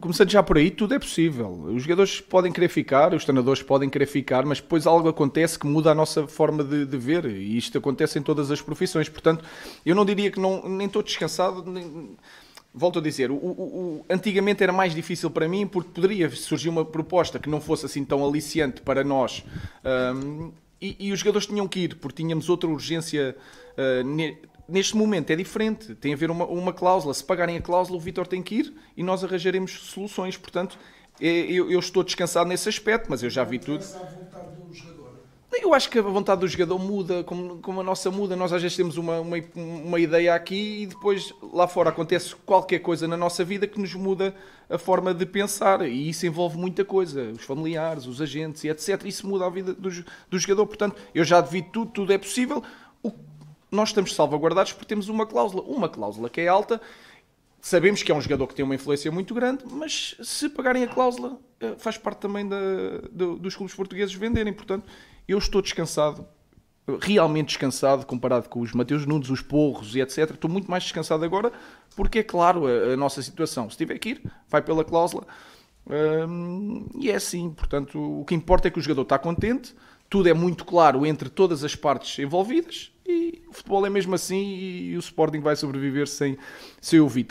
começando já por aí, tudo é possível. Os jogadores podem querer ficar, os treinadores podem querer ficar, mas depois algo acontece que muda a nossa forma de, de ver e isto acontece em todas as profissões. Portanto, eu não diria que não, nem estou descansado. Nem... Volto a dizer, o, o, o, antigamente era mais difícil para mim porque poderia surgir uma proposta que não fosse assim tão aliciante para nós um, e, e, os jogadores tinham que ir porque tínhamos outra urgência uh, ne neste momento é diferente. Tem a ver uma, uma cláusula. Se pagarem a cláusula, o Vitor tem que ir e nós arranjaremos soluções. Portanto, é, eu, eu estou descansado nesse aspecto, mas eu já vi tudo. Eu acho que a vontade do jogador muda, como, como a nossa muda. Nós às vezes temos uma, uma, uma, ideia aqui e depois lá fora acontece qualquer coisa na nossa vida que nos muda a forma de pensar. E isso envolve muita coisa. Os familiares, os agentes e etc. Isso muda a vida do, do jogador. Portanto, eu já devido tudo, tudo é possível nós estamos salvaguardados porque temos uma cláusula. Uma cláusula que é alta. Sabemos que é um jogador que tem uma influência muito grande, mas se pagarem a cláusula, eh, faz parte também da, do, dos clubes portugueses venderem. Portanto, eu estou descansado, realmente descansado, comparado com os Mateus Nunes, os Porros e etc. Estou muito mais descansado agora, porque é claro a, a nossa situação. Se tiver que ir, vai pela cláusula. Hum, e é assim, portanto, o que importa é que o jogador está contente, tudo é muito claro entre todas as partes envolvidas e, futebol é mesmo assim e, e o Sporting vai sobreviver sem, sem o Vitor.